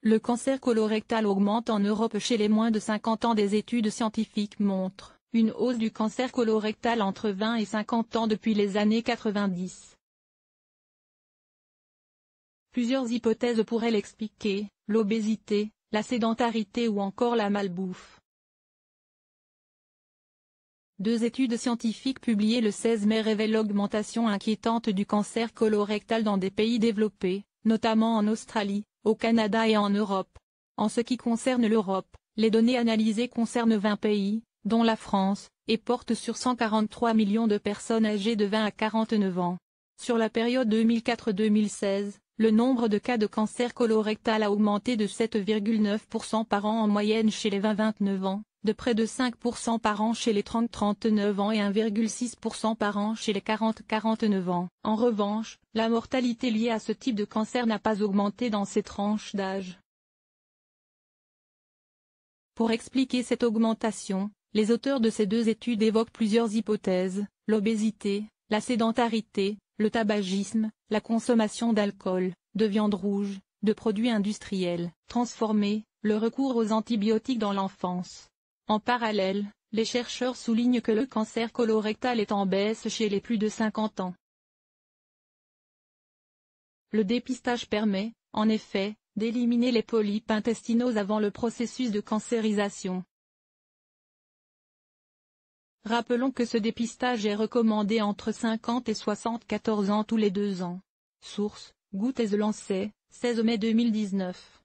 Le cancer colorectal augmente en Europe chez les moins de 50 ans. Des études scientifiques montrent une hausse du cancer colorectal entre 20 et 50 ans depuis les années 90. Plusieurs hypothèses pourraient l'expliquer, l'obésité, la sédentarité ou encore la malbouffe. Deux études scientifiques publiées le 16 mai révèlent l'augmentation inquiétante du cancer colorectal dans des pays développés, notamment en Australie, au Canada et en Europe. En ce qui concerne l'Europe, les données analysées concernent 20 pays, dont la France, et portent sur 143 millions de personnes âgées de 20 à 49 ans. Sur la période 2004-2016, le nombre de cas de cancer colorectal a augmenté de 7,9% par an en moyenne chez les 20-29 ans, de près de 5% par an chez les 30-39 ans et 1,6% par an chez les 40-49 ans. En revanche, la mortalité liée à ce type de cancer n'a pas augmenté dans ces tranches d'âge. Pour expliquer cette augmentation, les auteurs de ces deux études évoquent plusieurs hypothèses, l'obésité, la sédentarité, le tabagisme, la consommation d'alcool, de viande rouge, de produits industriels, transformés, le recours aux antibiotiques dans l'enfance. En parallèle, les chercheurs soulignent que le cancer colorectal est en baisse chez les plus de 50 ans. Le dépistage permet, en effet, d'éliminer les polypes intestinaux avant le processus de cancérisation. Rappelons que ce dépistage est recommandé entre 50 et 74 ans tous les deux ans. Source, Gouttes Lancet, 16 mai 2019.